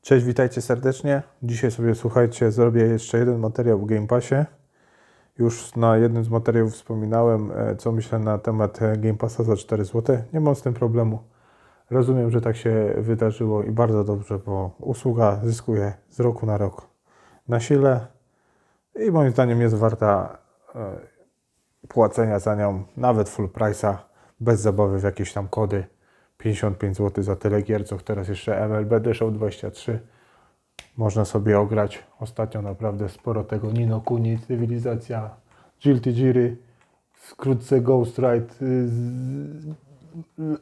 Cześć, witajcie serdecznie. Dzisiaj sobie słuchajcie, zrobię jeszcze jeden materiał w Game Passie. Już na jednym z materiałów wspominałem, e, co myślę na temat e, Game Passa za 4 zł. Nie mam z tym problemu. Rozumiem, że tak się wydarzyło i bardzo dobrze, bo usługa zyskuje z roku na rok na sile i moim zdaniem jest warta e, płacenia za nią nawet full price'a bez zabawy w jakieś tam kody. 55 zł za tyle gierców, teraz jeszcze MLB Show 23. Można sobie ograć ostatnio naprawdę sporo tego Nino Kuni, Cywilizacja, Jilty Jiry, wkrótce Ghost Ride, y,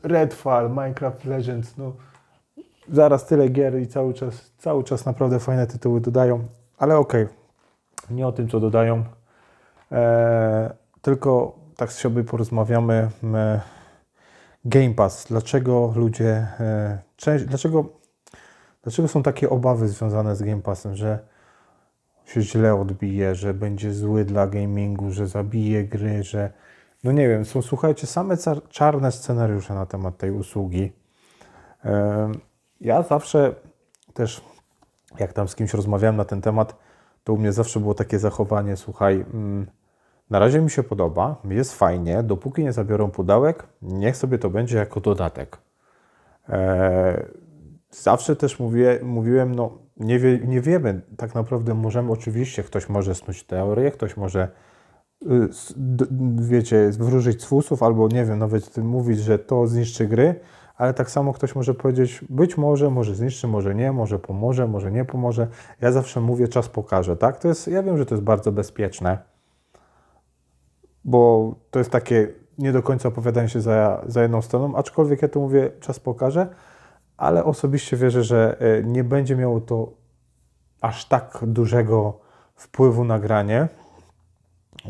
Redfall, Minecraft Legends, no zaraz tyle gier i cały czas, cały czas naprawdę fajne tytuły dodają, ale okej, okay, nie o tym co dodają, eee, tylko tak sobie porozmawiamy, My Game Pass, dlaczego ludzie, e, dlaczego, dlaczego są takie obawy związane z Game Passem, że się źle odbije, że będzie zły dla gamingu, że zabije gry, że no nie wiem, są słuchajcie same czarne scenariusze na temat tej usługi. E, ja zawsze też, jak tam z kimś rozmawiałem na ten temat, to u mnie zawsze było takie zachowanie, słuchaj, mm, na razie mi się podoba, jest fajnie, dopóki nie zabiorą pudełek, niech sobie to będzie jako dodatek. Eee, zawsze też mówię, mówiłem, no nie, wie, nie wiemy, tak naprawdę możemy, oczywiście ktoś może snuć teorię, ktoś może y, wiecie, wróżyć z fusów, albo nie wiem, nawet mówić, że to zniszczy gry, ale tak samo ktoś może powiedzieć, być może, może zniszczy, może nie, może pomoże, może nie pomoże. Ja zawsze mówię, czas pokaże, tak? To jest, ja wiem, że to jest bardzo bezpieczne, bo to jest takie nie do końca opowiadanie się za, za jedną stroną, aczkolwiek ja to mówię, czas pokaże, ale osobiście wierzę, że e, nie będzie miało to aż tak dużego wpływu na granie,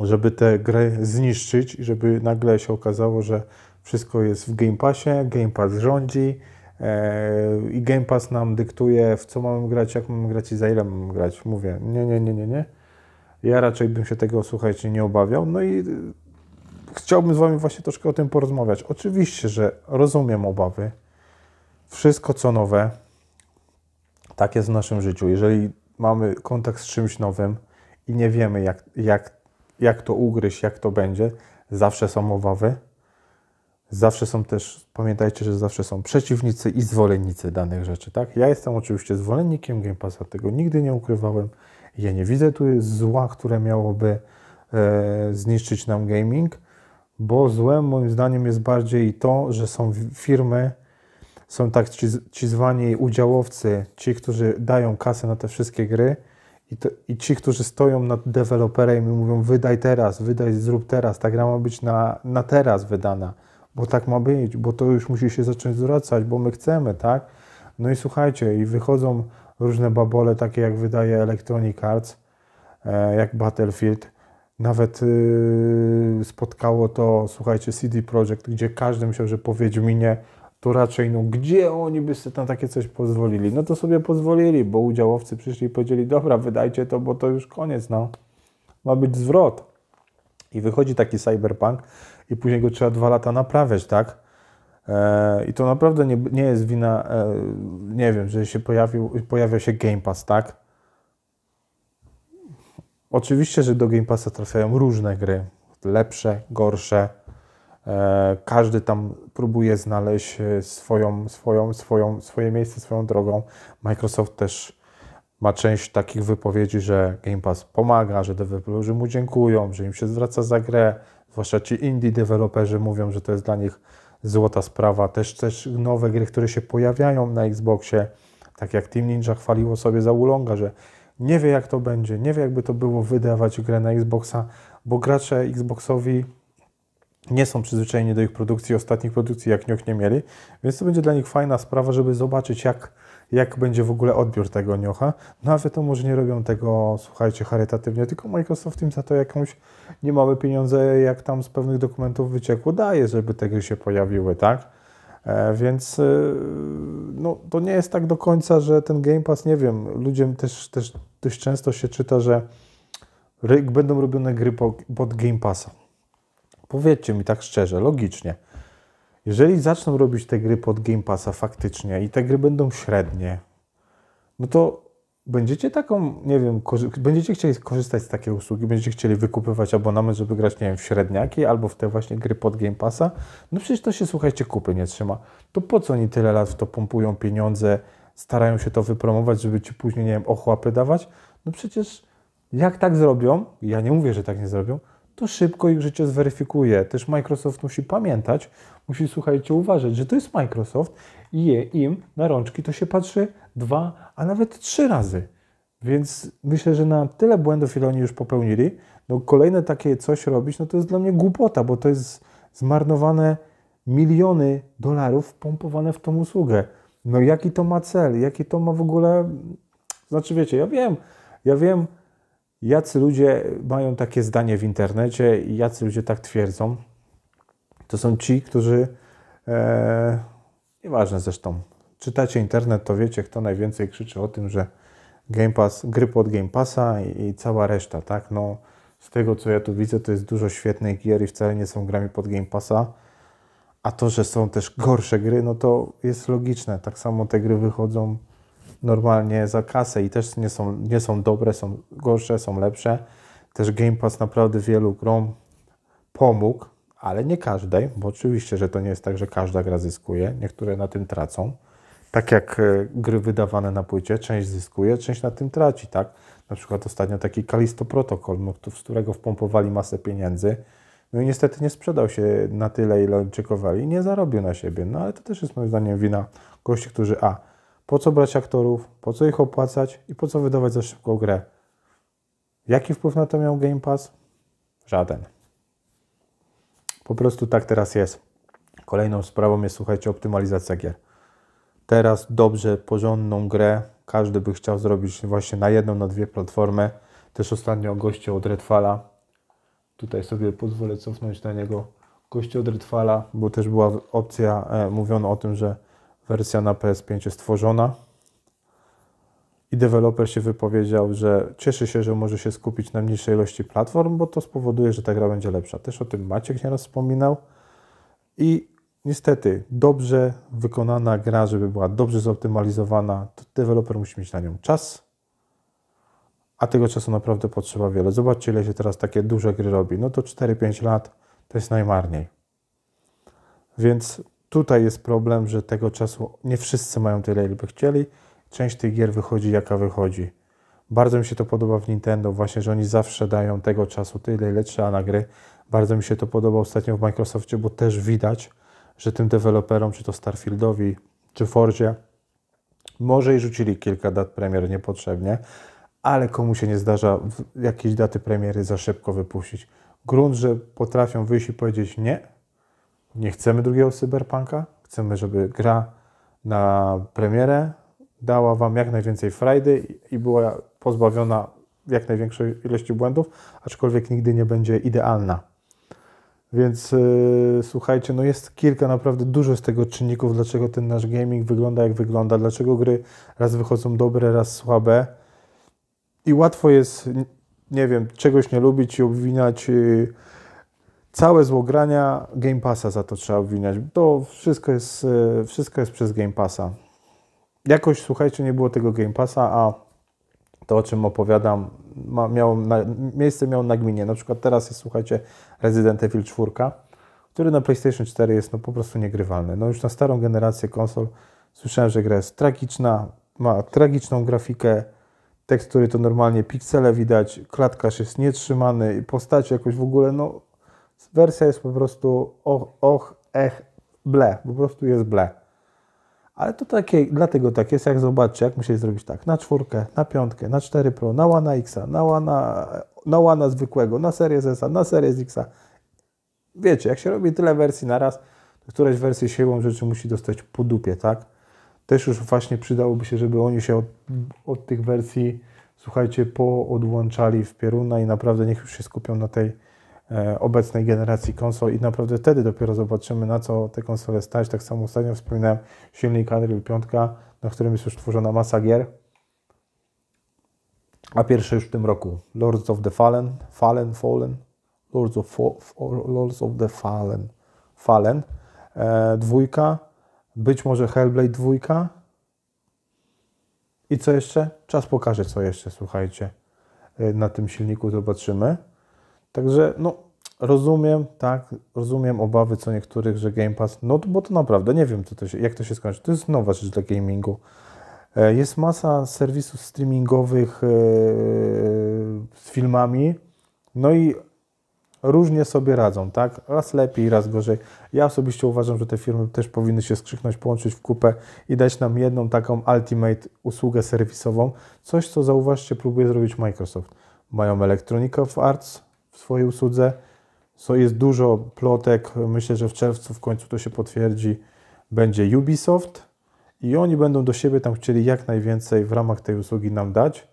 żeby tę grę zniszczyć i żeby nagle się okazało, że wszystko jest w Game Passie, Game Pass rządzi e, i Game Pass nam dyktuje, w co mamy grać, jak mamy grać i za ile mamy grać. Mówię, nie, nie, nie, nie, nie. Ja raczej bym się tego, słuchajcie, nie obawiał. No i y, chciałbym z Wami właśnie troszkę o tym porozmawiać. Oczywiście, że rozumiem obawy. Wszystko, co nowe, tak jest w naszym życiu. Jeżeli mamy kontakt z czymś nowym i nie wiemy, jak, jak, jak to ugryźć, jak to będzie, zawsze są obawy. Zawsze są też, pamiętajcie, że zawsze są przeciwnicy i zwolennicy danych rzeczy, tak? Ja jestem oczywiście zwolennikiem Game Passa, tego nigdy nie ukrywałem. Ja nie widzę tu jest zła, które miałoby e, zniszczyć nam gaming, bo złem moim zdaniem jest bardziej to, że są firmy, są tak ci, ci zwani udziałowcy, ci, którzy dają kasę na te wszystkie gry i, to, i ci, którzy stoją nad deweloperem i mówią wydaj teraz, wydaj, zrób teraz, ta gra ma być na, na teraz wydana, bo tak ma być, bo to już musi się zacząć zwracać, bo my chcemy, tak? No i słuchajcie, i wychodzą różne babole, takie jak wydaje Electronic Arts, e, jak Battlefield. Nawet y, spotkało to, słuchajcie, CD Projekt, gdzie każdy myślał, że po Wiedźminie to raczej, no gdzie oni by sobie na takie coś pozwolili? No to sobie pozwolili, bo udziałowcy przyszli i powiedzieli, dobra, wydajcie to, bo to już koniec, no. Ma być zwrot. I wychodzi taki cyberpunk i później go trzeba dwa lata naprawiać, tak? E, I to naprawdę nie, nie jest wina, e, nie wiem, że się pojawił, pojawia się Game Pass, tak? Oczywiście, że do Game Passa trafiają różne gry, lepsze, gorsze. E, każdy tam próbuje znaleźć swoją, swoją, swoją, swoje miejsce, swoją drogą. Microsoft też ma część takich wypowiedzi, że Game Pass pomaga, że deweloperzy mu dziękują, że im się zwraca za grę. Zwłaszcza ci indie deweloperzy mówią, że to jest dla nich złota sprawa. Też, też nowe gry, które się pojawiają na Xboxie, tak jak Team Ninja chwaliło sobie za Ulonga, że nie wie jak to będzie, nie wie jakby to było wydawać grę na Xboxa, bo gracze Xboxowi nie są przyzwyczajeni do ich produkcji, ostatnich produkcji jak nioch nie mieli, więc to będzie dla nich fajna sprawa, żeby zobaczyć jak, jak będzie w ogóle odbiór tego niocha. No a wiadomo, że nie robią tego, słuchajcie, charytatywnie, tylko Microsoft im za to jakąś nie mamy pieniądze, jak tam z pewnych dokumentów wyciekło, daje, żeby te gry się pojawiły, tak? E, więc e, no, to nie jest tak do końca, że ten Game Pass, nie wiem, ludziom też, też dość często się czyta, że będą robione gry pod Game Passa. Powiedzcie mi tak szczerze, logicznie. Jeżeli zaczną robić te gry pod Game Passa faktycznie i te gry będą średnie, no to będziecie taką, nie wiem, będziecie chcieli korzystać z takiej usługi, będziecie chcieli wykupywać abonament, żeby grać, nie wiem, w średniaki albo w te właśnie gry pod Game Passa, no przecież to się, słuchajcie, kupy nie trzyma. To po co oni tyle lat w to pompują pieniądze, starają się to wypromować, żeby ci później, nie wiem, ochłapy dawać? No przecież jak tak zrobią, ja nie mówię, że tak nie zrobią, to szybko ich życie zweryfikuje. Też Microsoft musi pamiętać, musi, słuchajcie, uważać, że to jest Microsoft i je im na rączki to się patrzy dwa, a nawet trzy razy. Więc myślę, że na tyle błędów, ile oni już popełnili, no kolejne takie coś robić, no to jest dla mnie głupota, bo to jest zmarnowane miliony dolarów pompowane w tą usługę. No jaki to ma cel, jaki to ma w ogóle... Znaczy wiecie, ja wiem, ja wiem, jacy ludzie mają takie zdanie w internecie i jacy ludzie tak twierdzą, to są ci, którzy, e, nieważne zresztą, czytacie internet, to wiecie, kto najwięcej krzyczy o tym, że Game Pass, gry pod Game Passa i, i cała reszta, tak? No, z tego co ja tu widzę, to jest dużo świetnych gier i wcale nie są grami pod Game Passa. A to, że są też gorsze gry, no to jest logiczne. Tak samo te gry wychodzą normalnie za kasę i też nie są, nie są dobre, są gorsze, są lepsze. Też Game Pass naprawdę wielu grom pomógł, ale nie każdej, bo oczywiście, że to nie jest tak, że każda gra zyskuje, niektóre na tym tracą. Tak jak e, gry wydawane na płycie, część zyskuje, część na tym traci, tak? Na przykład ostatnio taki Kalisto Protocol, no, z którego wpompowali masę pieniędzy, no i niestety nie sprzedał się na tyle, ile oczekowali, nie zarobił na siebie. No ale to też jest moim zdaniem wina gości, którzy a, po co brać aktorów, po co ich opłacać i po co wydawać za szybką grę. Jaki wpływ na to miał Game Pass? Żaden. Po prostu tak teraz jest. Kolejną sprawą jest, słuchajcie, optymalizacja gier. Teraz dobrze, porządną grę każdy by chciał zrobić właśnie na jedną, na dwie platformy. Też ostatnio goście od Redfalla. Tutaj sobie pozwolę cofnąć na niego. Goście od Redfalla, bo też była opcja, e, mówiono o tym, że wersja na PS5 jest stworzona i deweloper się wypowiedział, że cieszy się, że może się skupić na mniejszej ilości platform, bo to spowoduje, że ta gra będzie lepsza. Też o tym Maciek nieraz wspominał. I niestety, dobrze wykonana gra, żeby była dobrze zoptymalizowana, to deweloper musi mieć na nią czas, a tego czasu naprawdę potrzeba wiele. Zobaczcie, ile się teraz takie duże gry robi. No to 4-5 lat to jest najmarniej. Więc tutaj jest problem, że tego czasu nie wszyscy mają tyle, ile by chcieli część tych gier wychodzi jaka wychodzi. Bardzo mi się to podoba w Nintendo, właśnie, że oni zawsze dają tego czasu tyle, ile trzeba na gry. Bardzo mi się to podoba ostatnio w Microsoftie, bo też widać, że tym deweloperom, czy to Starfieldowi, czy Forzie, może i rzucili kilka dat premier niepotrzebnie, ale komu się nie zdarza jakieś daty premiery za szybko wypuścić. Grunt, że potrafią wyjść i powiedzieć nie, nie chcemy drugiego cyberpunka, chcemy, żeby gra na premierę dała Wam jak najwięcej frajdy i była pozbawiona jak największej ilości błędów, aczkolwiek nigdy nie będzie idealna. Więc yy, słuchajcie, no jest kilka naprawdę dużo z tego czynników, dlaczego ten nasz gaming wygląda jak wygląda, dlaczego gry raz wychodzą dobre, raz słabe. I łatwo jest, nie wiem, czegoś nie lubić i obwiniać. Yy, całe zło grania Game Passa za to trzeba obwiniać. To wszystko jest, y, wszystko jest przez Game Passa. Jakoś, słuchajcie, nie było tego Game Passa, a to, o czym opowiadam, ma, miało na, miejsce miało na gminie. Na przykład teraz jest, słuchajcie, Resident Evil 4, który na PlayStation 4 jest no, po prostu niegrywalny. No już na starą generację konsol słyszałem, że gra jest tragiczna, ma tragiczną grafikę, tekstury to normalnie piksele widać, klatkarz jest nietrzymany, postacie jakoś w ogóle, no wersja jest po prostu och, och, ech, ble, po prostu jest ble. Ale to takie, dlatego tak jest, jak zobaczcie, jak musieli zrobić tak, na czwórkę, na piątkę, na 4 Pro, na łana X, na łana, na zwykłego, na serię S, na serię X. Wiecie, jak się robi tyle wersji na raz, to któraś wersja siłą rzeczy musi dostać po dupie, tak? Też już właśnie przydałoby się, żeby oni się od, od tych wersji, słuchajcie, poodłączali w pieruna i naprawdę niech już się skupią na tej E, obecnej generacji konsol i naprawdę wtedy dopiero zobaczymy, na co te konsole stać. Tak samo ostatnio wspominałem silnik Unreal 5, na którym jest już tworzona masa gier, a pierwszy już w tym roku Lords of the Fallen, Fallen, Fallen, Lords of, Fo Lords of the Fallen, Fallen, e, dwójka, być może Hellblade dwójka i co jeszcze? Czas pokaże, co jeszcze, słuchajcie, e, na tym silniku zobaczymy. Także no, rozumiem, tak, rozumiem obawy co niektórych, że Game Pass, no bo to naprawdę nie wiem, co to się, jak to się skończy. To jest nowa rzecz dla gamingu. E, jest masa serwisów streamingowych e, z filmami, no i różnie sobie radzą, tak? Raz lepiej, raz gorzej. Ja osobiście uważam, że te firmy też powinny się skrzyknąć, połączyć w kupę i dać nam jedną taką ultimate usługę serwisową. Coś, co zauważcie, próbuje zrobić Microsoft. Mają Electronic of Arts, w swojej usłudze. So, jest dużo plotek, myślę, że w czerwcu w końcu to się potwierdzi, będzie Ubisoft i oni będą do siebie tam chcieli jak najwięcej w ramach tej usługi nam dać.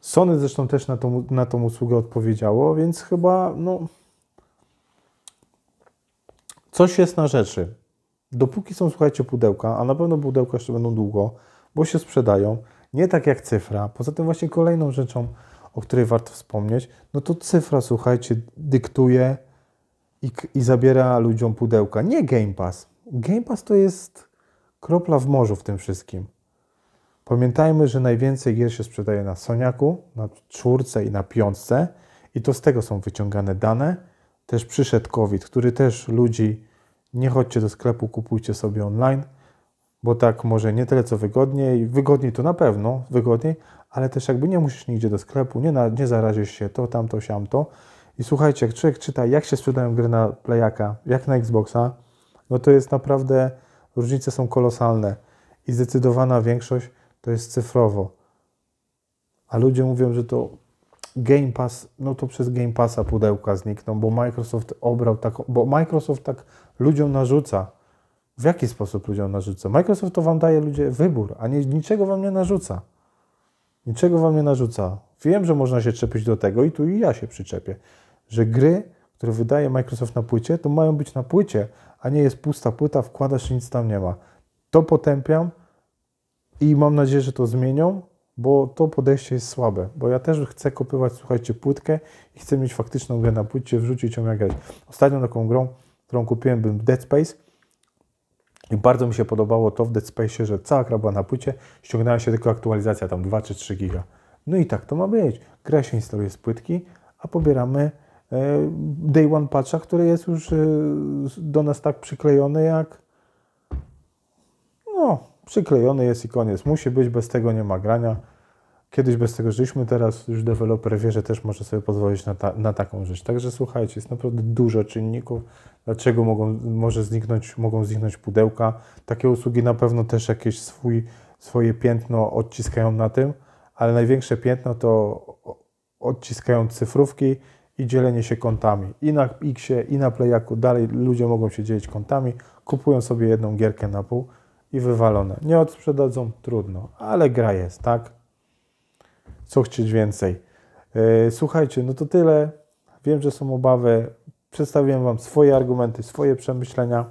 Sony zresztą też na tą, na tą usługę odpowiedziało, więc chyba no, coś jest na rzeczy. Dopóki są, słuchajcie, pudełka, a na pewno pudełka jeszcze będą długo, bo się sprzedają, nie tak jak cyfra. Poza tym właśnie kolejną rzeczą, o której warto wspomnieć, no to cyfra, słuchajcie, dyktuje i, i zabiera ludziom pudełka. Nie Game Pass. Game Pass to jest kropla w morzu w tym wszystkim. Pamiętajmy, że najwięcej gier się sprzedaje na Soniaku, na czwórce i na piątce i to z tego są wyciągane dane. Też przyszedł COVID, który też ludzi nie chodźcie do sklepu, kupujcie sobie online, bo tak może nie tyle co wygodniej, wygodniej to na pewno, wygodniej, ale też jakby nie musisz nigdzie do sklepu, nie, na, nie zarazisz się to, tamto, siamto. I słuchajcie, jak człowiek czyta, jak się sprzedają gry na Playaka, jak na Xboxa, no to jest naprawdę, różnice są kolosalne i zdecydowana większość to jest cyfrowo. A ludzie mówią, że to Game Pass, no to przez Game Passa pudełka znikną, bo Microsoft obrał tak, bo Microsoft tak ludziom narzuca. W jaki sposób ludziom narzuca? Microsoft to wam daje ludzie wybór, a nie, niczego wam nie narzuca. Niczego wam nie narzuca. Wiem, że można się czepić do tego i tu i ja się przyczepię, że gry, które wydaje Microsoft na płycie, to mają być na płycie, a nie jest pusta płyta, wkładasz i nic tam nie ma. To potępiam i mam nadzieję, że to zmienią, bo to podejście jest słabe, bo ja też chcę kopywać, słuchajcie, płytkę i chcę mieć faktyczną grę na płycie, wrzucić ją jak grać. Ostatnią taką grą, którą kupiłem, był Dead Space i bardzo mi się podobało to w Dead Space, że cała gra była na płycie, ściągnęła się tylko aktualizacja, tam 2 czy 3 giga. No i tak to ma być. Gra się instaluje z płytki, a pobieramy e, day one patcha, który jest już e, do nas tak przyklejony jak no, przyklejony jest i koniec. Musi być, bez tego nie ma grania. Kiedyś bez tego żyliśmy, teraz już deweloper wie, że też może sobie pozwolić na, ta, na taką rzecz. Także słuchajcie, jest naprawdę dużo czynników, dlaczego mogą, może zniknąć, mogą zniknąć pudełka. Takie usługi na pewno też jakieś swój, swoje piętno odciskają na tym, ale największe piętno to odciskają cyfrówki i dzielenie się kontami. I na Xie, i na Playaku dalej ludzie mogą się dzielić kontami, kupują sobie jedną gierkę na pół i wywalone. Nie odsprzedadzą, trudno, ale gra jest, tak? co chcieć więcej. E, słuchajcie, no to tyle. Wiem, że są obawy. Przedstawiłem Wam swoje argumenty, swoje przemyślenia.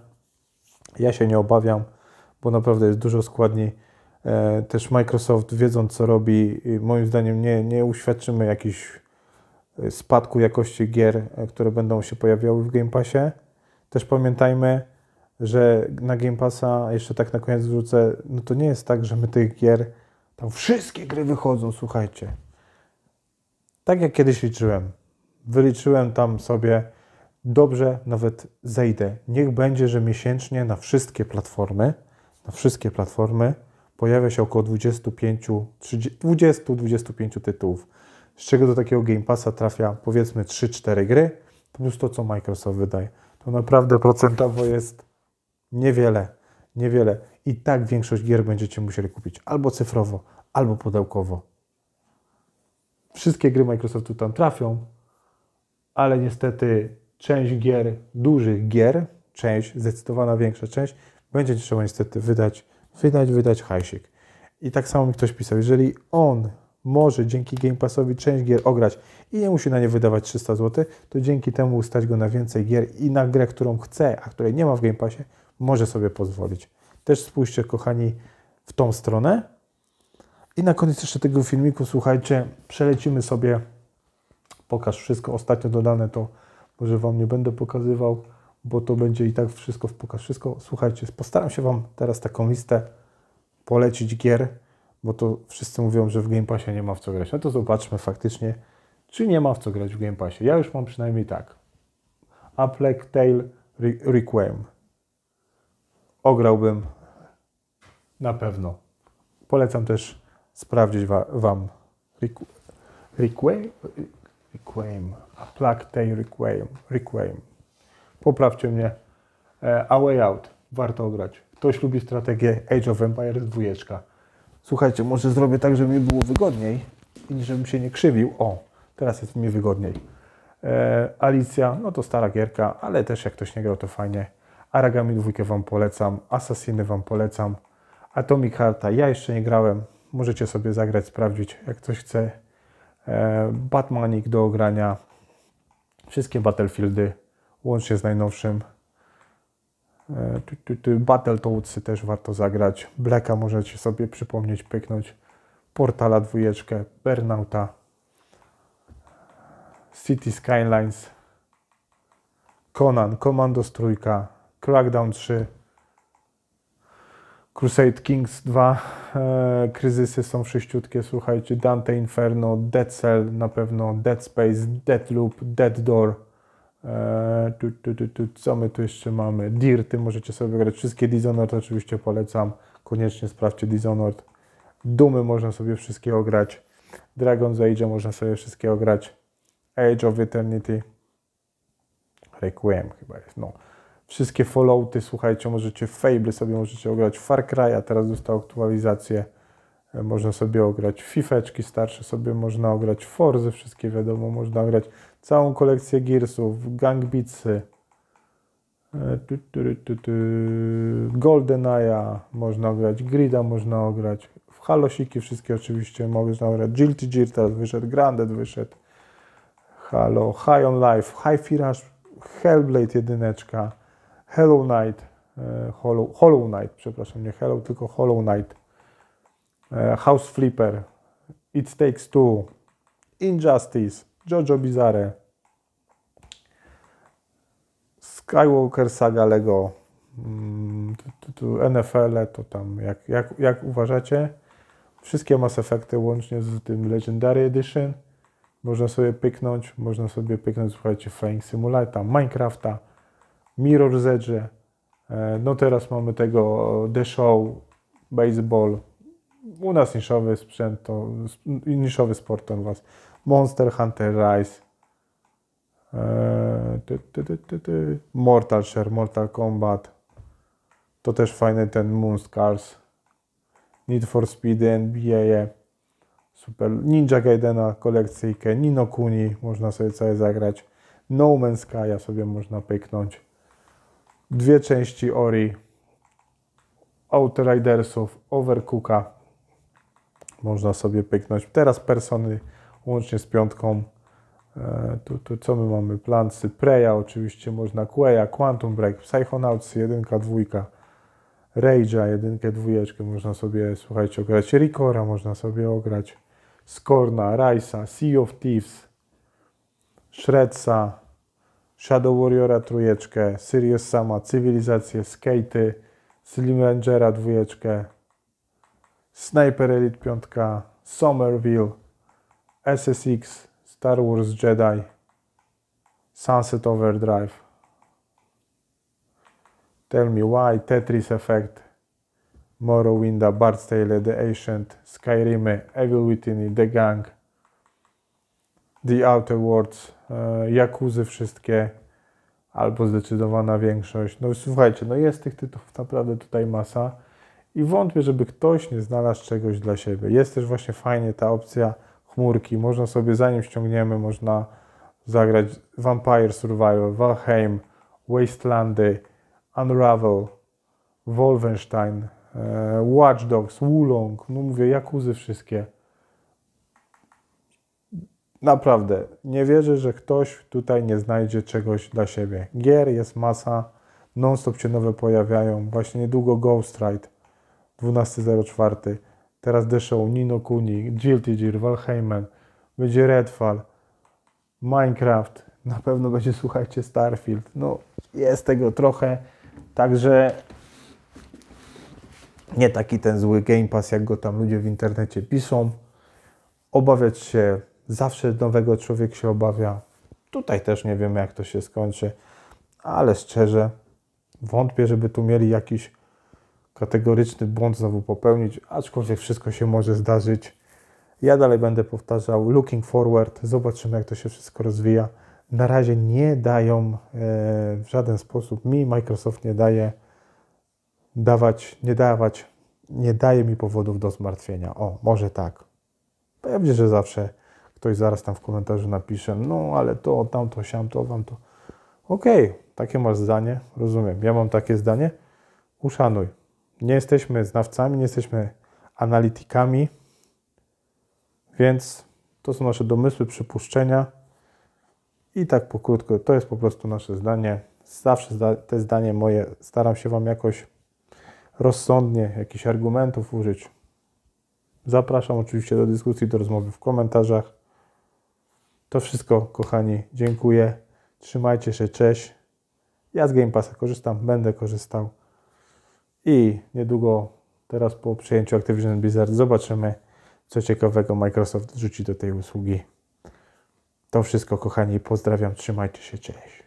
Ja się nie obawiam, bo naprawdę jest dużo składniej. Też Microsoft, wiedząc co robi, moim zdaniem nie, nie uświadczymy jakichś e, spadku jakości gier, e, które będą się pojawiały w Game Passie. Też pamiętajmy, że na Game Passa, jeszcze tak na koniec wrzucę, no to nie jest tak, że my tych gier tam wszystkie gry wychodzą, słuchajcie. Tak jak kiedyś liczyłem. Wyliczyłem tam sobie, dobrze, nawet zejdę. Niech będzie, że miesięcznie na wszystkie platformy, na wszystkie platformy pojawia się około 20-25 tytułów. Z czego do takiego Game Passa trafia powiedzmy 3-4 gry, plus to, co Microsoft wydaje. To naprawdę procentowo jest niewiele niewiele. I tak większość gier będziecie musieli kupić albo cyfrowo, albo pudełkowo. Wszystkie gry Microsoftu tam trafią, ale niestety część gier, dużych gier, część, zdecydowana większa część, będzie trzeba niestety wydać, wydać, wydać hajsik. I tak samo mi ktoś pisał, jeżeli on może dzięki Game Passowi część gier ograć i nie musi na nie wydawać 300 zł, to dzięki temu stać go na więcej gier i na grę, którą chce, a której nie ma w Game Passie, może sobie pozwolić. Też spójrzcie, kochani, w tą stronę. I na koniec jeszcze tego filmiku, słuchajcie, przelecimy sobie, pokaż wszystko, ostatnio dodane to może Wam nie będę pokazywał, bo to będzie i tak wszystko w pokaż wszystko. Słuchajcie, postaram się Wam teraz taką listę polecić gier, bo to wszyscy mówią, że w Game Passie nie ma w co grać. No to zobaczmy faktycznie, czy nie ma w co grać w Game Passie. Ja już mam przynajmniej tak. A Tail Tale Requiem ograłbym. Na pewno. Polecam też sprawdzić wa Wam Requiem, Requiem, A Plague Tale Requiem, Requiem. Poprawcie mnie. E, a Way Out. Warto grać. Ktoś lubi strategię Age of Empires 2. Słuchajcie, może zrobię tak, żeby mi było wygodniej i żebym się nie krzywił. O, teraz jest mi wygodniej. E, Alicja, no to stara gierka, ale też jak ktoś nie grał, to fajnie. Aragami dwójkę Wam polecam, Assassiny Wam polecam, Atomic Hearta ja jeszcze nie grałem, możecie sobie zagrać, sprawdzić jak ktoś chce. E, Batmanik do ogrania, wszystkie Battlefieldy, łącznie z najnowszym. E, Battletoadsy też warto zagrać, Blacka możecie sobie przypomnieć, pyknąć, Portala dwójeczkę, Burnouta, City Skylines, Conan, Komandos trójka, Crackdown 3, Crusade Kings 2, e, kryzysy są sześciutkie, słuchajcie, Dante Inferno, Dead Cell na pewno, Dead Space, Dead Loop, Dead Door, e, tu, tu, tu, tu, co my tu jeszcze mamy, Dirty, możecie sobie wygrać, wszystkie Dishonored oczywiście polecam, koniecznie sprawdźcie Dishonored, Dumy można sobie wszystkie ograć, Dragon's Age można sobie wszystkie ograć, Age of Eternity, Requiem chyba jest, no. Wszystkie Fallouty, słuchajcie, możecie Fable sobie możecie ograć, Far Cry, a teraz dostał aktualizację. E, można sobie ograć Fifeczki starsze, sobie można ograć Forze wszystkie wiadomo, można ograć całą kolekcję Gearsów, Gangbitsy, e, GoldenEye, można ograć Grida, można ograć w Halosiki wszystkie oczywiście można ograć, Guilty Gear teraz wyszedł, Grandet wyszedł, Halo, High on Life, High Firash, Hellblade jedyneczka, Hollow Knight, e, Hollow, Hollow Knight, przepraszam, nie Hello, tylko Hollow Knight, e, House Flipper, It Takes Two, Injustice, Jojo Bizarre, Skywalker Saga Lego, mm, NFL, -e, to tam jak, jak, jak uważacie, wszystkie Mass Effecty łącznie z tym Legendary Edition, można sobie pyknąć, można sobie pyknąć, słuchajcie, Flying Simulata, Minecrafta, Mirror's Edge, e, no teraz mamy tego e, The Show, Baseball, u nas niszowy sprzęt, to, niszowy sport to was, Monster Hunter Rise, e, ty, ty, ty, Mortal Share, Mortal Kombat, to też fajny ten Moonscars, Need for Speed, NBA, super, Ninja Gaidena kolekcyjkę, Nino Kuni, można sobie całe zagrać, No Man's Sky'a sobie można pyknąć, dwie części Ori, Outridersów, Overcooka. Można sobie pyknąć. Teraz Persony łącznie z piątką. E, tu, tu co my mamy? Plancy, Preya oczywiście można, Queya, Quantum Break, Psychonauts 1, 2, Rage'a 1, 2 można sobie, słuchajcie, ograć, Ricora można sobie ograć, Skorna, Rice'a, Sea of Thieves, Shredsa, Shadow Warriora trójeczkę, Sirius Sama, Cywilizację, Skatey, Slim Rangera dwójeczkę, Sniper Elite 5, Somerville, SSX, Star Wars Jedi, Sunset Overdrive, Tell Me Why, Tetris Effect, Morrowind, Bard's Tale, The Ancient, Skyrimy, Evil Within The Gang, The Outer Worlds, Jakuzy e, wszystkie, albo zdecydowana większość. No słuchajcie, no jest tych tytułów naprawdę tutaj masa i wątpię, żeby ktoś nie znalazł czegoś dla siebie. Jest też właśnie fajnie ta opcja chmurki. Można sobie, zanim ściągniemy, można zagrać Vampire Survival, Valheim, Wastelandy, Unravel, Wolfenstein, e, Watch Dogs, Wulong, no mówię, Jakuzy wszystkie. Naprawdę, nie wierzę, że ktoś tutaj nie znajdzie czegoś dla siebie. Gier jest masa, non-stop się nowe pojawiają. Właśnie niedługo Ghost Ride 12.04, teraz The Show, Nino Kuni, Guilty Gear, Valheimen, będzie Redfall, Minecraft, na pewno będzie, słuchajcie, Starfield. No, jest tego trochę, także nie taki ten zły Game Pass, jak go tam ludzie w internecie piszą. Obawiać się Zawsze nowego człowiek się obawia. Tutaj też nie wiemy, jak to się skończy, ale szczerze, wątpię, żeby tu mieli jakiś kategoryczny błąd znowu popełnić, aczkolwiek wszystko się może zdarzyć. Ja dalej będę powtarzał looking forward, zobaczymy jak to się wszystko rozwija. Na razie nie dają e, w żaden sposób mi Microsoft nie daje dawać, nie dawać, nie daje mi powodów do zmartwienia. O, może tak. Pewnie, że zawsze ktoś zaraz tam w komentarzu napisze, no ale to, tamto, siamto, wam to. Okej, okay, takie masz zdanie, rozumiem. Ja mam takie zdanie. Uszanuj. Nie jesteśmy znawcami, nie jesteśmy analitykami, więc to są nasze domysły, przypuszczenia. I tak pokrótko, to jest po prostu nasze zdanie. Zawsze te zdanie moje staram się Wam jakoś rozsądnie, jakichś argumentów użyć. Zapraszam oczywiście do dyskusji, do rozmowy w komentarzach. To wszystko, kochani. Dziękuję. Trzymajcie się. Cześć. Ja z Game Passa korzystam, będę korzystał. I niedługo, teraz po przejęciu Activision Blizzard, zobaczymy, co ciekawego Microsoft rzuci do tej usługi. To wszystko, kochani. Pozdrawiam. Trzymajcie się. Cześć.